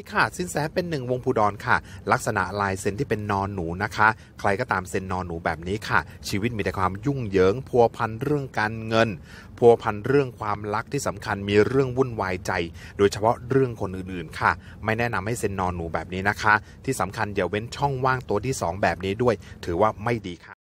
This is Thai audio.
ดีค่ะสินแสเป็นหนึ่งวงผูดอนค่ะลักษณะลายเซนที่เป็นนอนหนูนะคะ ใครก็ตามเซนนอนหนูแบบนี้ค่ะ ชีวิตมีแต่ความยุ่งเหยิงพัวพันเรื่องการเงิน พัวพันเรื่องความรักที่สำคัญมีเรื่องวุ่นวายใจ โดยเฉพาะเรื่องคนอื่นๆค่ะ ไม่แนะนำให้เซนนอนหนูแบบนี้นะคะ ที่สำคัญอย่าเว้นช่องว่างตัวที่ 2 แบบนี้ด้วย ถือว่าไม่ดีค่ะ